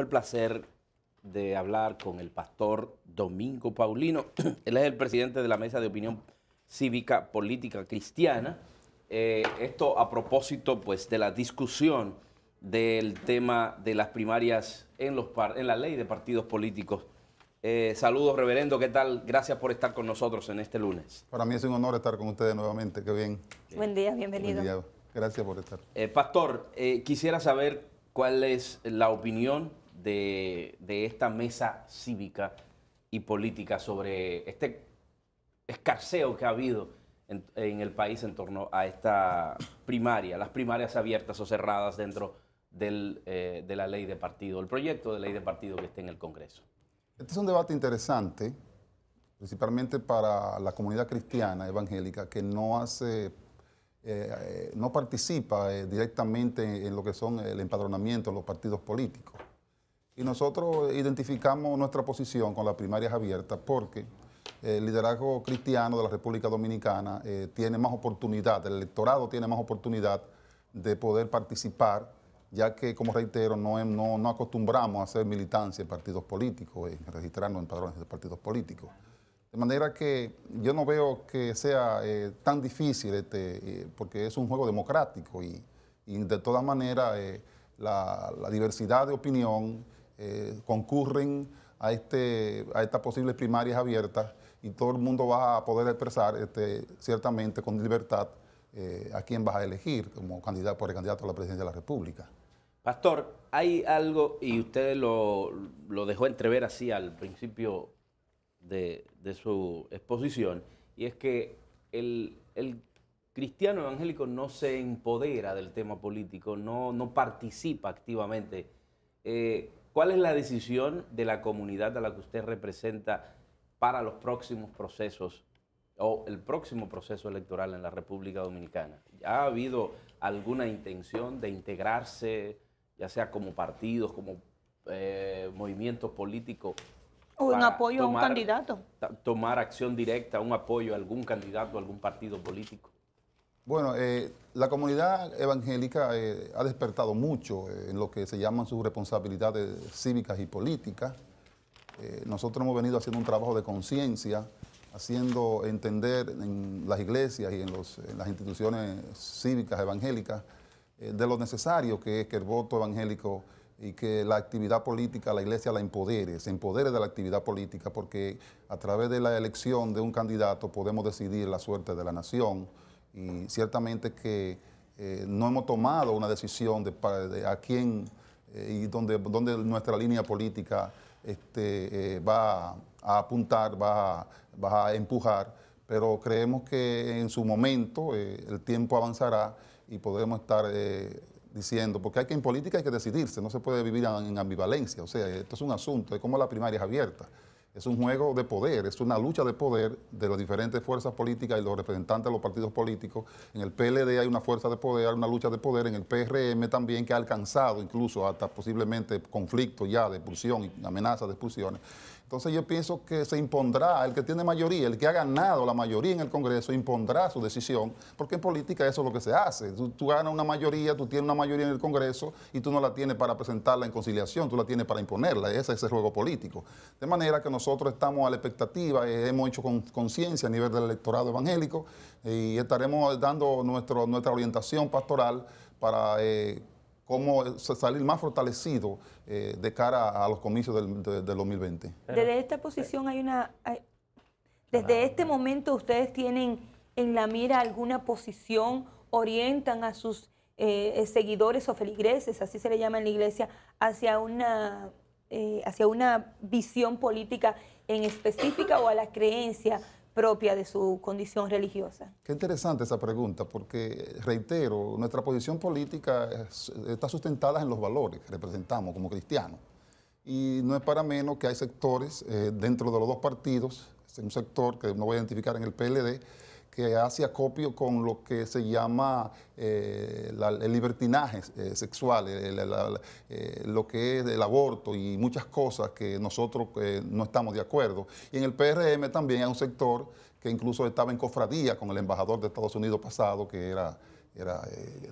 el placer de hablar con el pastor Domingo Paulino. Él es el presidente de la Mesa de Opinión Cívica Política Cristiana. Eh, esto a propósito pues, de la discusión del tema de las primarias en, la ley de partidos políticos. Eh, saludos, reverendo, ¿qué tal? Gracias por estar con nosotros en este lunes. Para mí es un honor estar con ustedes nuevamente, qué bien. Buen día, bienvenido. Gracias por estar. Eh, pastor, quisiera saber cuál es la opinión de, esta mesa cívica y política sobre este escarceo que ha habido en, el país en torno a esta primaria, las primarias abiertas o cerradas dentro eh, de la ley de partido, el proyecto de ley de partido que está en el Congreso. Este es un debate interesante, principalmente para la comunidad cristiana evangélica que no hace... Eh, eh, no participa directamente en lo que son el empadronamiento de los partidos políticos nosotros identificamos nuestra posición con las primarias abiertas porque el liderazgo cristiano de la República Dominicana eh, tiene más oportunidad, el electorado tiene más oportunidad de poder participar, ya que, como reitero, no, acostumbramos a hacer militancia en partidos políticos, en registrarnos en padrones de partidos políticos. De manera que yo no veo que sea eh, tan difícil, este, eh, porque es un juego democrático y, de todas maneras la diversidad de opinión eh, concurren a, este, a estas posibles primarias abiertas y todo el mundo va a poder expresar este, ciertamente con libertad eh, a quién va a elegir como candidato por el candidato a la presidencia de la República. Pastor, hay algo, y usted lo, dejó entrever así al principio de, su exposición, y es que el, cristiano evangélico no se empodera del tema político, no, no participa activamente. Eh, ¿Cuál es la decisión de la comunidad a la que usted representa para los próximos procesos o el próximo proceso electoral en la República Dominicana? ¿Ha habido alguna intención de integrarse, ya sea como partidos, como eh, movimientos políticos? O un apoyo a un candidato. Tomar acción directa, un apoyo a algún candidato, a algún partido político. Bueno, eh, la comunidad evangélica eh, ha despertado mucho eh, en lo que se llaman sus responsabilidades cívicas y políticas. nosotros hemos venido haciendo un trabajo de conciencia, haciendo entender en las iglesias y en, en las instituciones cívicas evangélicas de lo necesario que es que el voto evangélico y que la actividad política, la iglesia la empodere, se empodere de la actividad política, porque a través de la elección de un candidato podemos decidir la suerte de la nación y ciertamente que eh, no hemos tomado una decisión de, a quién eh, y dónde, dónde, nuestra línea política este, eh, va a apuntar, va a, empujar, pero creemos que en su momento el tiempo avanzará y podemos estar diciendo, porque hay que en política hay que decidirse, no se puede vivir en ambivalencia, o sea, esto es un asunto, es como la primaria es abierta. Es un juego de poder, es una lucha de poder de las diferentes fuerzas políticas y los representantes de los partidos políticos. En el PLD hay una fuerza de poder, hay una lucha de poder, en el PRM también que ha alcanzado incluso hasta posiblemente conflictos ya de expulsión y amenazas de expulsiones. Entonces yo pienso que se impondrá, el que tiene mayoría, el que ha ganado la mayoría en el Congreso, impondrá su decisión, porque en política eso es lo que se hace. Tú, ganas una mayoría, tú tienes una mayoría en el Congreso y tú no la tienes para presentarla en conciliación, tú la tienes para imponerla, ese es el juego político. De manera que nosotros estamos a la expectativa, eh, hemos hecho con conciencia a nivel del electorado evangélico eh, y estaremos dando nuestra orientación pastoral para... Eh, cómo salir más fortalecido eh, de cara a los comicios del, 2020. Desde esta posición hay una... desde este momento ustedes tienen en la mira alguna posición, orientan a sus eh, eh, seguidores o feligreses, así se le llama en la iglesia, hacia una, hacia una visión política en específica o a la creencia propia de su condición religiosa? Qué interesante esa pregunta, porque eh, reitero, nuestra posición política está sustentada en los valores que representamos como cristianos. Y no es para menos que hay sectores eh, dentro de los dos partidos, un sector que no voy a identificar en el PLD, que hace acopio con lo que se llama eh, el libertinaje eh, sexual, eh, lo que es el aborto y muchas cosas que nosotros no estamos de acuerdo. Y en el PRM también hay un sector que incluso estaba en cofradía con el embajador de Estados Unidos pasado, que era era eh,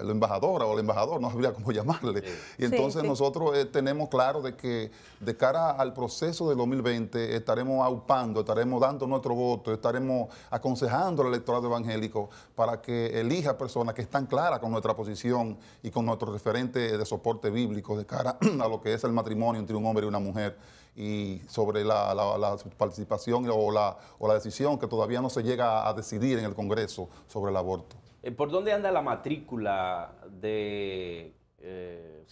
el, embajadora o el embajador, no sabía cómo llamarle. Y entonces nosotros eh, tenemos claro de que de cara al proceso del 2020 estaremos aupando, estaremos dando nuestro voto, estaremos aconsejando al electorado evangélico para que elija personas que están claras con nuestra posición y con nuestro referente de soporte bíblico de cara a lo que es el matrimonio entre un hombre y una mujer y sobre la, la participación o la, o la decisión que todavía no se llega a decidir en el Congreso sobre el aborto. Eh, ¿Por dónde anda la matrícula de eh,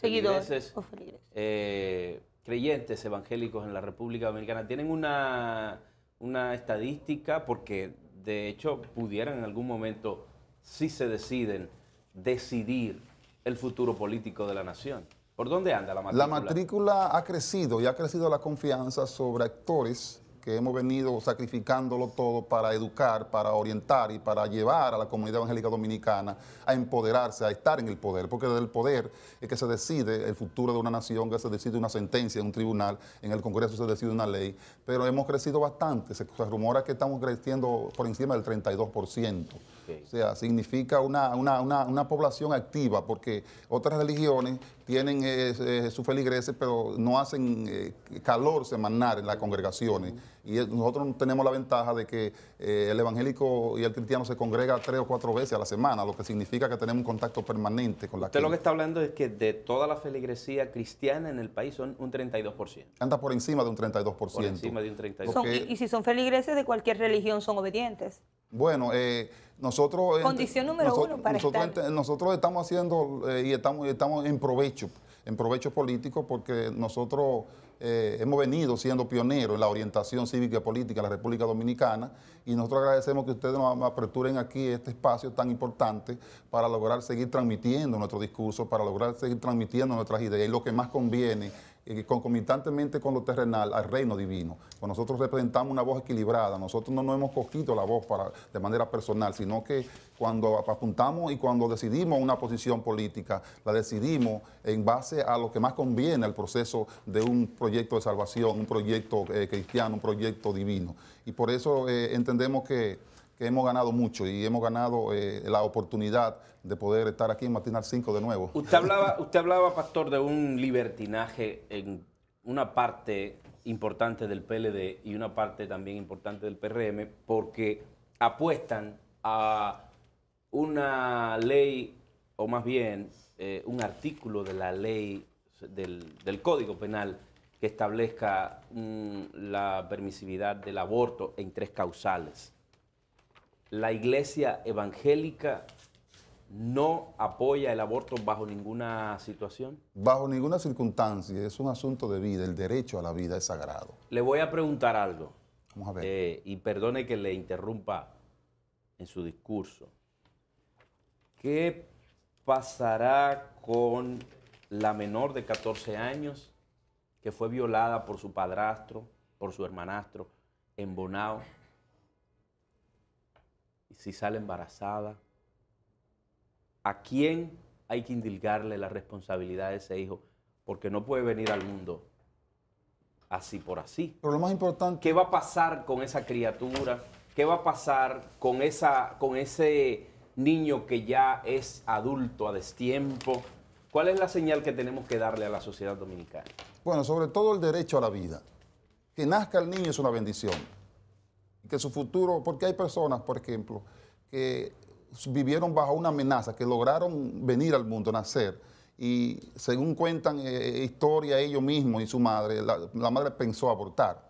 eh, creyentes evangélicos en la República Dominicana? ¿Tienen una, una estadística? Porque de hecho pudieran en algún momento, si se deciden, decidir el futuro político de la nación. ¿Por dónde anda la matrícula? La matrícula ha crecido y ha crecido la confianza sobre actores que hemos venido sacrificándolo todo para educar, para orientar y para llevar a la comunidad evangélica dominicana a empoderarse, a estar en el poder, porque desde el poder es que se decide el futuro de una nación, que se decide una sentencia en un tribunal, en el Congreso se decide una ley, pero hemos crecido bastante, se, rumora que estamos creciendo por encima del 32%. O sea, significa una población activa, porque otras religiones tienen eh, eh, su sus feligreses, pero no hacen eh, calor semanal en las congregaciones. Y nosotros tenemos la ventaja de que el evangélico y el cristiano se congrega tres o cuatro veces a la semana, lo que significa que tenemos un contacto permanente con la Usted lo que está hablando es que de toda la feligresía cristiana en el país son un 32%. Anda por encima de un 32%. Por encima de un 32%. y si son feligreses de cualquier religión son obedientes. Bueno, eh, nosotros... Eh, Condición número uno para nosotros estamos haciendo eh, y estamos, estamos en provecho, en provecho político porque nosotros hemos venido siendo pioneros en la orientación cívica y política de la República Dominicana y nosotros agradecemos que ustedes nos aperturen aquí este espacio tan importante para lograr seguir transmitiendo nuestro discurso, para lograr seguir transmitiendo nuestras ideas y lo que más conviene eh, concomitantemente con lo terrenal al reino divino. Pues nosotros representamos una voz equilibrada, nosotros no nos hemos cogido la voz para, de manera personal, sino que cuando apuntamos y cuando decidimos una posición política, la decidimos en base a lo que más conviene al proceso de un proyecto de salvación, un proyecto eh, cristiano, un proyecto divino. Y por eso eh, entendemos que que hemos ganado mucho y hemos ganado eh, la oportunidad de poder estar aquí en Matinal 5 de nuevo. Usted hablaba, usted hablaba, Pastor, de un libertinaje en una parte importante del PLD y una parte también importante del PRM porque apuestan a una ley, o más bien eh, un artículo de la ley del, Código Penal que establezca mm, la permisividad del aborto en tres causales la iglesia evangélica no apoya el aborto bajo ninguna situación? Bajo ninguna circunstancia, es un asunto de vida, el derecho a la vida es sagrado. Le voy a preguntar algo. Vamos a ver. Eh, y perdone que le interrumpa en su discurso. ¿Qué pasará con la menor de 14 años que fue violada por su padrastro, por su hermanastro, en Bonao? y si sale embarazada? ¿A quién hay que indilgarle la responsabilidad de ese hijo? Porque no puede venir al mundo así por así. Pero lo más importante... ¿Qué va a pasar con esa criatura? ¿Qué va a pasar con, esa, con ese niño que ya es adulto a destiempo? ¿Cuál es la señal que tenemos que darle a la sociedad dominicana? Bueno, sobre todo el derecho a la vida. Que nazca el niño es una bendición que su futuro, porque hay personas, por ejemplo, que vivieron bajo una amenaza, que lograron venir al mundo, nacer, y según cuentan eh, eh, historia ellos mismos y su madre, la, madre pensó abortar.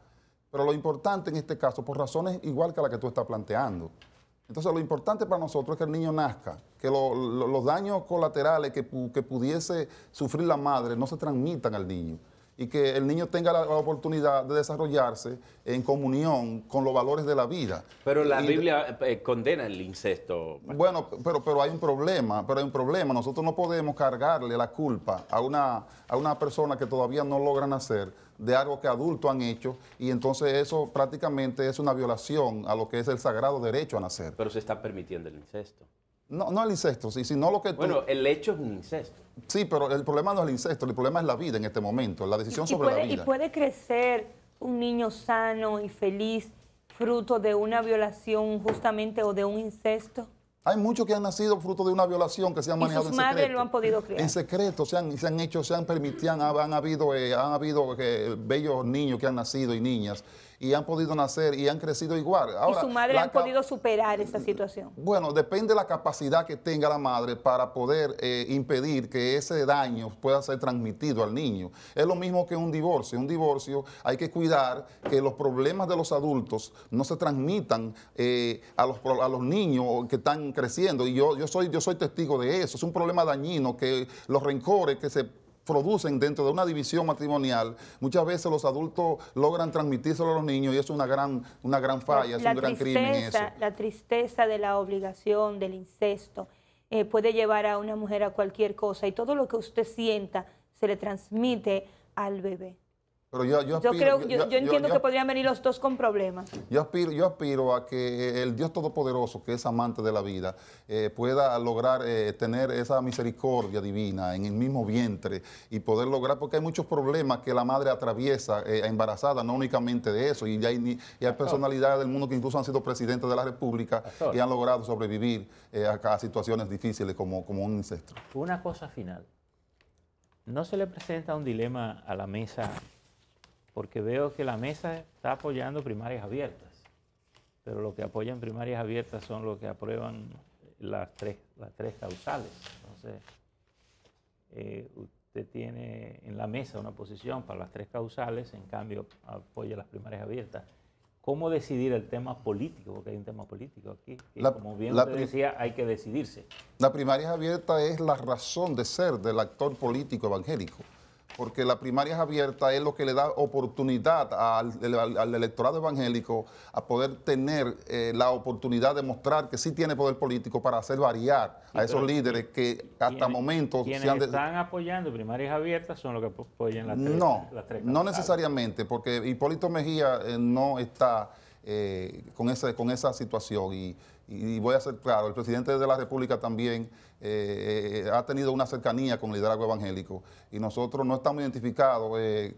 Pero lo importante en este caso, por razones igual que la que tú estás planteando. Entonces lo importante para nosotros es que el niño nazca, que los daños colaterales que pudiese sufrir la madre no se transmitan al niño y que el niño tenga la, oportunidad de desarrollarse en comunión con los valores de la vida. Pero la Biblia eh, condena el incesto. Bueno, pero, pero hay un problema, pero hay un problema. Nosotros no podemos cargarle la culpa a una, a una persona que todavía no logra nacer de algo que adultos han hecho y entonces eso prácticamente es una violación a lo que es el sagrado derecho a nacer. Pero se está permitiendo el incesto. No, no el incesto, sí, sino lo que... Bueno, el hecho es un incesto. Sí, pero el problema no es el incesto, el problema es la vida en este momento, la decisión sobre la vida. Y puede crecer un niño sano y feliz fruto de una violación justamente o de un incesto. Hay muchos que han nacido fruto de una violación que se han manejado en secreto. madres lo han podido En secreto se han, se han hecho, se han permitido, han, habido, han habido eh, eh, bellos niños que han nacido y niñas y han podido nacer y han crecido igual. Ahora, ¿Y su madre ha podido superar esa situación? Bueno, depende de la capacidad que tenga la madre para poder eh, impedir que ese daño pueda ser transmitido al niño. Es lo mismo que un divorcio. Un divorcio hay que cuidar que los problemas de los adultos no se transmitan eh, a, los, a los niños que están creciendo. Y yo, yo, soy, yo soy testigo de eso. Es un problema dañino que los rencores que se producen dentro de una división matrimonial, muchas veces los adultos logran transmitírselo a los niños y eso es una gran, una gran falla, es un gran crimen eso. La tristeza de la obligación, del incesto, eh, puede llevar a una mujer a cualquier cosa y todo lo que usted sienta se le transmite al bebé. Pero yo, yo, creo, entiendo que podrían venir los dos con problemas. Yo aspiro, yo aspiro a que el Dios Todopoderoso, que es amante de la vida, eh, pueda lograr eh, tener esa misericordia divina en el mismo vientre y poder lograr, porque hay muchos problemas que la madre atraviesa eh, embarazada, no únicamente de eso, y hay, hay personalidades del mundo que incluso han sido presidentes de la República y han logrado sobrevivir a, situaciones difíciles como, como un incestro. Una cosa final. ¿No se le presenta un dilema a la mesa porque veo que la mesa está apoyando primarias abiertas, pero lo que apoyan primarias abiertas son los que aprueban las tres, las tres causales. Entonces, eh, usted tiene en la mesa una posición para las tres causales, en cambio apoya las primarias abiertas. ¿Cómo decidir el tema político? Porque hay un tema político aquí. como bien usted decía, hay que decidirse. La primaria abierta es la razón de ser del actor político evangélico porque la primarias abiertas abierta, es lo que le da oportunidad al, electorado evangélico a poder tener eh, la oportunidad de mostrar que sí tiene poder político para hacer variar a esos líderes que hasta momentos... están apoyando primarias abiertas son los que apoyan las tres No, no necesariamente, porque Hipólito Mejía eh, no está eh, con, esa, con esa situación y y, voy a ser claro, el presidente de la República también eh, eh, ha tenido una cercanía con el liderazgo evangélico y nosotros no estamos identificados. Eh,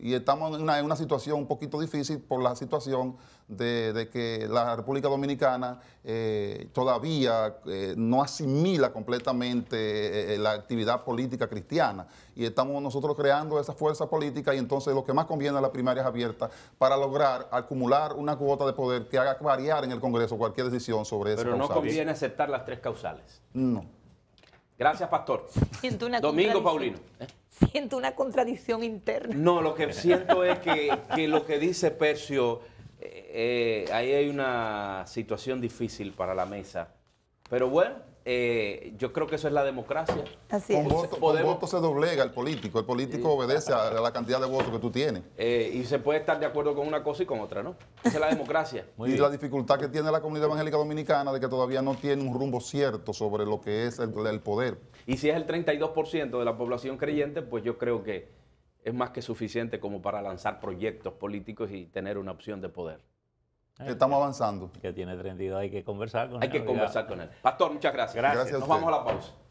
y estamos en una, situación un poquito difícil por la situación de, que la República Dominicana eh, todavía eh, no asimila completamente eh, la actividad política cristiana. Y estamos nosotros creando esa fuerza política y entonces lo que más conviene a las primarias abiertas para lograr acumular una cuota de poder que haga variar en el Congreso cualquier decisión sobre eso. Pero no conviene aceptar las tres causales. No. Gracias, Pastor. Domingo Paulino siento una contradicción interna. No, lo que siento es que, lo que dice Percio, eh, eh, ahí hay una situación difícil para la mesa. Pero bueno, eh, yo creo que eso es la democracia. Así Con voto, se doblega el político. El político obedece a la cantidad de votos que tú tienes. Eh, y se puede estar de acuerdo con una cosa y con otra, ¿no? Esa es la democracia. y la dificultad que tiene la comunidad evangélica dominicana de que todavía no tiene un rumbo cierto sobre lo que es el, el poder. Y si es el 32% de la población creyente, pues yo creo que es más que suficiente como para lanzar proyectos políticos y tener una opción de poder. Ah, estamos avanzando. Que tiene 32, hay que conversar con él. Hay que conversar con él. Pastor, muchas gracias. Gracias. Nos vamos a la pausa.